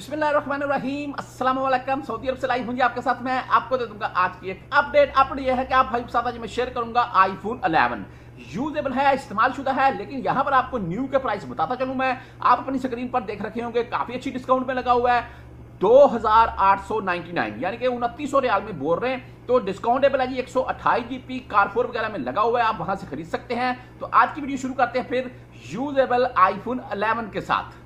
बिस्मिल्लाहिर्रहमानिर्रहीम अस्सलाम वालेकुम सऊदी अरब से लाइव हूँ जी आपके साथ मैं आपको दे दूंगा आज की एक अपडेट अपडेट यह है कि आप भाई साथ आज मैं शेयर करूंगा आईफोन 11 यूजेबल है इस्तेमाल शुदा है लेकिन यहाँ पर आपको न्यू के प्राइस बताता चलू मैं आप अपनी स्क्रीन पर देख रखे होंगे काफ़ी अच्छी डिस्काउंट में लगा हुआ है 2899 यानी कि उनतीस रियाल में बोल रहे हैं तो डिस्काउंटेबल है जी एक सौ कारफोर वगैरह में लगा हुआ है आप वहां से खरीद सकते हैं तो आज की वीडियो शुरू करते हैं फिर यूजेबल आईफोन 11 के साथ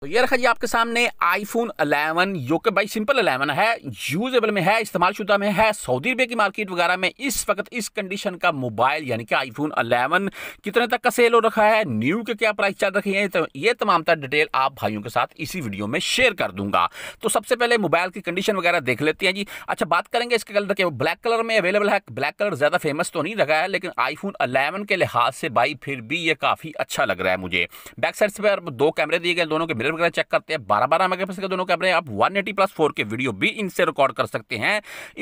तो ये रखा जी आपके सामने आईफोन 11 जो कि भाई सिंपल 11 है यूजेबल में है इस्तेमाल शुदा में है सऊदी रुपये की मार्केट वगैरह में इस वक्त इस कंडीशन का मोबाइल यानी कि आईफोन 11 कितने तक का सेल हो रखा है न्यू के क्या प्राइस चल रखी है तो ये तमाम तर डिटेल आप भाइयों के साथ इसी वीडियो में शेयर कर दूंगा तो सबसे पहले मोबाइल की कंडीशन वगैरह देख लेते हैं जी अच्छा बात करेंगे इसके कलर के ब्लैक कलर में अवेलेबल है ब्लैक कलर ज़्यादा फेमस तो नहीं लगा है लेकिन आईफोन अलेवन के लिहाज से भाई फिर भी ये काफ़ी अच्छा लग रहा है मुझे बैक साइड पर दो कैमरे दिए गए दोनों के मिरर वगैरह चेक करते हैं बारह बारह मेगा के दोनों कैमरे आप one eighty plus four K video भी इनसे रिकॉर्ड कर सकते हैं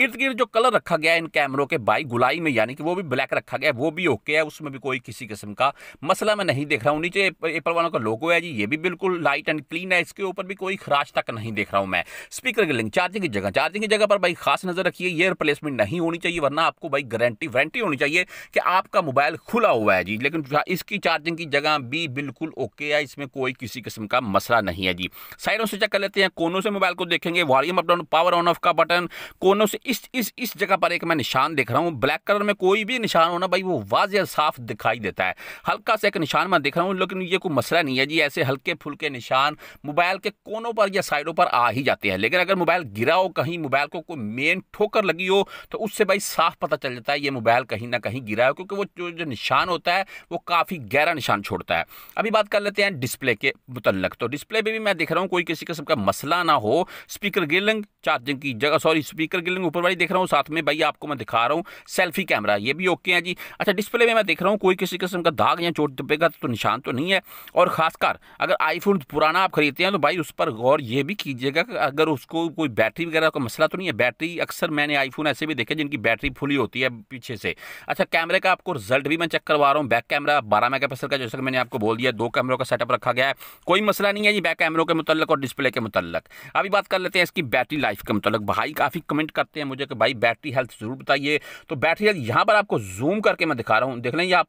इर्द गिर्द जो कलर रखा गया है इन कैमरों के बाई गुलाई में यानी कि वो भी ब्लैक रखा गया है वो भी ओके है उसमें भी कोई किसी किस्म का मसला मैं नहीं देख रहा हूँ नीचे एप्पल वालों का लोगो है जी ये भी बिल्कुल लाइट एंड क्लीन है इसके ऊपर भी कोई खराश तक नहीं देख रहा हूँ मैं स्पीकर की लिंक चार्जिंग की जगह चार्जिंग की जगह पर भाई खास नजर रखिए ये रिप्लेसमेंट नहीं होनी चाहिए वरना आपको भाई गारंटी वारंटी होनी चाहिए कि आपका मोबाइल खुला हुआ है जी लेकिन हाँ, इसकी चार्जिंग की जगह भी बिल्कुल ओके है इसमें कोई किसी किस्म का मसला दूसरा नहीं है जी साइडों से चेक कर लेते हैं कोनों से मोबाइल को देखेंगे volume up down power on off का बटन कोनों से इस इस इस जगह पर एक मैं निशान देख रहा हूँ ब्लैक कलर में कोई भी निशान होना भाई वो वाजह साफ दिखाई देता है हल्का सा एक निशान मैं देख रहा हूँ लेकिन ये कोई मसला नहीं है जी ऐसे हल्के फुलके निशान मोबाइल के कोनों पर या साइडों पर आ ही जाते हैं लेकिन अगर मोबाइल गिरा हो कहीं मोबाइल को कोई मेन ठोकर लगी हो तो उससे भाई साफ पता चल जाता है ये मोबाइल कहीं ना कहीं गिरा हो क्योंकि वो जो जो निशान होता है वो काफ़ी गहरा निशान छोड़ता है अभी बात कर लेते हैं डिस्प्ले के मुतल तो डिस्प्ले में भी मैं देख रहा हूँ कोई किसी किस्म का मसला ना हो स्पीकर गिलिंग चार्जिंग की जगह सॉरी स्पीकर गिलिंग ऊपर वाली देख रहा हूँ साथ में भाई आपको मैं दिखा रहा हूँ सेल्फी कैमरा ये भी ओके है जी अच्छा डिस्प्ले में मैं देख रहा हूँ कोई किसी किस्म का दाग या चोट दबेगा तो निशान तो नहीं है और ख़ासकर अगर आईफोन पुराना आप खरीदते हैं तो भाई उस पर गौर ये भी कीजिएगा कि अगर उसको कोई बैटरी वगैरह का मसला तो नहीं है बैटरी अक्सर मैंने आईफोन ऐसे भी देखे जिनकी बैटरी फुली होती है पीछे से अच्छा कैमरे का आपको रिजल्ट भी मैं चेक करवा रहा हूँ बैक कैमरा बारह मेगा का जैसा कि मैंने आपको बोल दिया दो कैमरों का सेटअप रखा गया है कोई मसला नहीं है जी बैक कैमरों के मुतल और डिस्प्ले के मुतल अभी बात कर लेते हैं इसकी बैटरी लाइफ के मुतल भाई काफ़ी कमेंट करते हैं मुझे कि भाई बैटरी हेल्थ ज़रूर बताइए तो बैटरी हेल्थ यहाँ पर आपको जूम करके मैं दिखा रहा हूँ देख लें ये आप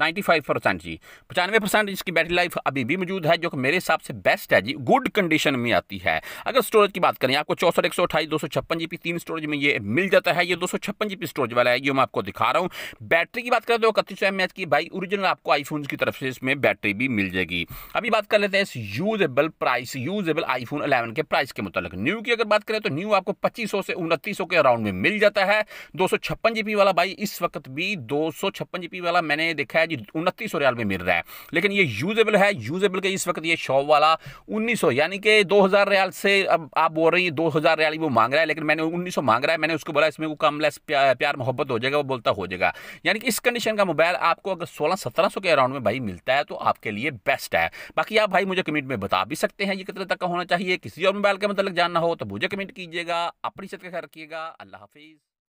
95 परसेंट जी पचानवे परसेंट इसकी बैटरी लाइफ अभी भी मौजूद है जो कि मेरे हिसाब से बेस्ट है जी गुड कंडीशन में आती है अगर स्टोरेज की बात करें आपको चौसठ एक सौ अठाईस दो सौ छप्पन जी तीन स्टोरेज में ये मिल जाता है ये दो सौ छप्पन जी स्टोरेज वाला है ये मैं आपको दिखा रहा हूँ बैटरी की बात करें तो इकतीस सौ एम एच की भाई ओरिजिनल आपको आईफोन की तरफ से इसमें बैटरी भी मिल जाएगी अभी बात कर लेते हैं इस usable price usable iPhone eleven के प्राइस के मुतालिक न्यू की अगर बात करें तो न्यू आपको पच्चीस सौ से उनतीस सौ के अराउंड में मिल जाता है दो सौ छप्पन जी वाला भाई इस वक्त भी दो सौ छप्पन जी वाला मैंने देखा है जी उनतीस रियाल में मिल रहा है लेकिन ये यूजेबल है यूजेबल के इस वक्त ये शॉप वाला उन्नीस यानी कि दो हज़ार रियाल से अब आप बोल रही हैं दो हज़ार रियाल वो मांग रहा है लेकिन मैंने उन्नीस मांग रहा है मैंने उसको बोला इसमें वो कम लेस प्यार, प्यार मोहब्बत हो जाएगा वो बोलता हो जाएगा यानी कि इस कंडीशन का मोबाइल आपको अगर सोलह सत्रह सौ के अराउंड में भाई मिलता है तो आपके लिए बेस्ट है बाकी आप भाई मुझे कमेंट में बता भी सकते हैं ये कितने तक का होना चाहिए किसी और मोबाइल के मतलब जानना हो तो मुझे कमेंट कीजिएगा अपनी सत्य रखिएगा अल्लाह हाफिज़